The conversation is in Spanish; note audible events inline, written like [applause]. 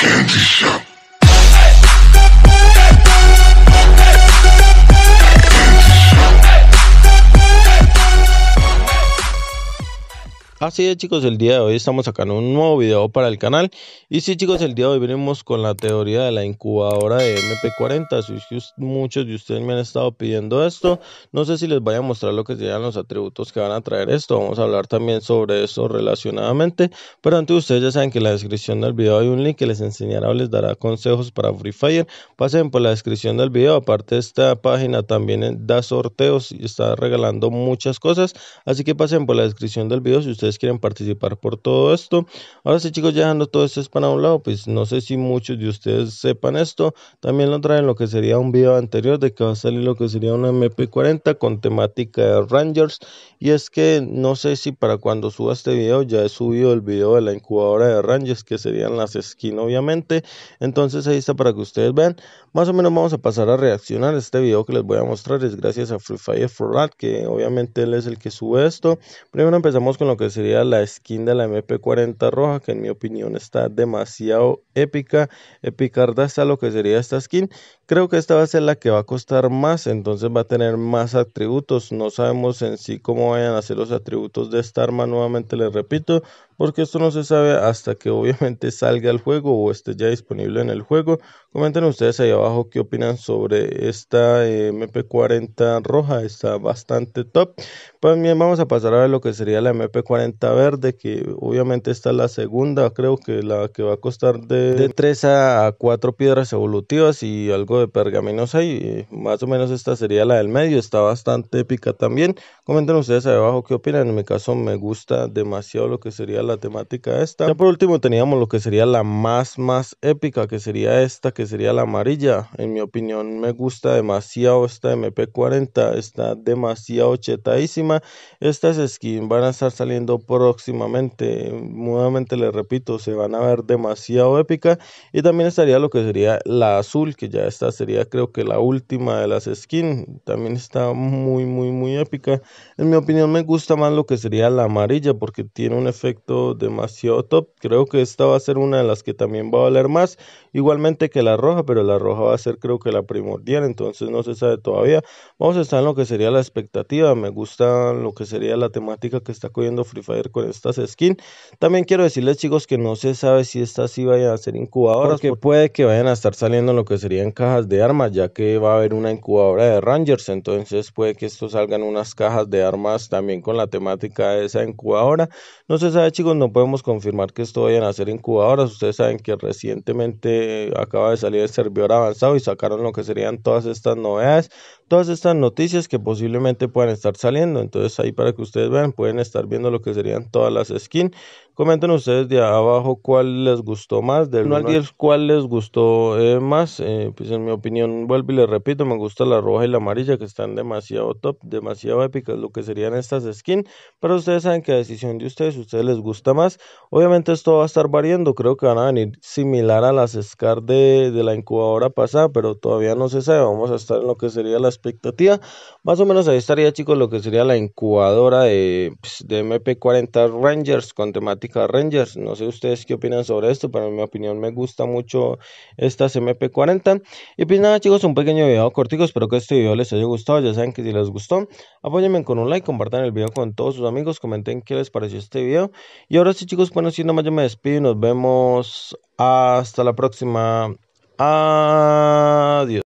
candy shop. Así es chicos, el día de hoy estamos sacando un nuevo video para el canal Y sí chicos, el día de hoy venimos con la teoría de la incubadora de MP40 Muchos de ustedes me han estado pidiendo esto No sé si les voy a mostrar lo que serían los atributos que van a traer esto Vamos a hablar también sobre eso relacionadamente Pero antes ustedes ya saben que en la descripción del video hay un link que les enseñará o les dará consejos para Free Fire Pasen por la descripción del video, aparte esta página también eh, da sorteos y está regalando muchas cosas Así que pasen por la descripción del video si ustedes quieren participar por todo esto. Ahora sí, chicos, ya dejando todo esto es para un lado, pues no sé si muchos de ustedes sepan esto. También lo traen lo que sería un video anterior de que va a salir lo que sería una MP40 con temática de Rangers. Y es que no sé si para cuando suba este video ya he subido el video de la incubadora de Rangers, que serían las skins, obviamente. Entonces ahí está para que ustedes vean. Más o menos vamos a pasar a reaccionar. Este video que les voy a mostrar es gracias a Free Fire for Rat, que obviamente él es el que sube esto. Primero empezamos con lo que sería la skin de la MP40 roja, que en mi opinión está demasiado épica, epicarda hasta lo que sería esta skin. Creo que esta va a ser la que va a costar más, entonces va a tener más atributos. No sabemos en sí cómo vayan a ser los atributos de esta arma, nuevamente les repito, porque esto no se sabe hasta que obviamente [laughs] salga al juego o esté ya disponible en el juego. Comenten ustedes ahí abajo qué opinan sobre esta eh, MP40 roja, está bastante top. Pues bien, vamos a pasar a ver lo que sería la MP40 verde, que obviamente está la segunda, creo que la que va a costar de, 3 a 4 piedras evolutivas y algo de pergaminos ahí. Más o menos esta sería la del medio, está bastante épica también. Comenten ustedes abajo qué opinan, en mi caso me gusta demasiado lo que sería la temática esta. Ya por último teníamos lo que sería la más más épica, que sería esta, que sería la amarilla. En mi opinión me gusta demasiado esta MP40, está demasiado chetadísima estas skins van a estar saliendo próximamente. Nuevamente les repito, se van a ver demasiado épica. Y también estaría lo que sería la azul, que ya esta sería creo que la última de las skins. También está muy, muy, muy épica. En mi opinión me gusta más lo que sería la amarilla porque tiene un efecto demasiado top. Creo que esta va a ser una de las que también va a valer más. Igualmente que la roja, pero la roja va a ser creo que la primordial. Entonces no se sabe todavía. Vamos a estar en lo que sería la expectativa. Me gusta lo que sería la temática que está cogiendo Free Fire con estas skins. También quiero decirles, chicos, que no se sabe si estas sí vayan a ser incubadoras, porque puede que vayan a estar saliendo lo que serían cajas de armas, ya que va a haber una incubadora de Rangers, entonces puede que esto salgan unas cajas de armas también con la temática de esa incubadora. No se sabe, chicos, no podemos confirmar que esto vayan a ser incubadoras. Ustedes saben que recientemente acaba de salir el servidor avanzado y sacaron lo que serían todas estas novedades todas estas noticias que posiblemente puedan estar saliendo. Entonces ahí para que ustedes vean, pueden estar viendo lo que serían todas las skins. Comenten ustedes de abajo cuál les gustó más, del 1 cuál les gustó eh, más. Eh, pues en mi opinión, vuelvo y les repito, me gusta la roja y la amarilla que están demasiado top, demasiado épicas lo que serían estas skins. Pero ustedes saben que a decisión de ustedes, ustedes les gusta más. Obviamente esto va a estar variando, creo que van a venir similar a las SCAR de, la incubadora pasada, pero todavía no se sabe. Vamos a estar en lo que sería las expectativa. Más o menos ahí estaría, chicos, lo que sería la incubadora de, pues, MP40 Rangers con temática Rangers. No sé ustedes qué opinan sobre esto, pero en mi opinión me gusta mucho estas MP40. Y pues nada, chicos, un pequeño video cortico. Espero que este video les haya gustado. Ya saben que si les gustó, apóyenme con un like, compartan el video con todos sus amigos, comenten qué les pareció este video. Y ahora sí, chicos, bueno, si no más, yo me despido y nos vemos hasta la próxima. Adiós.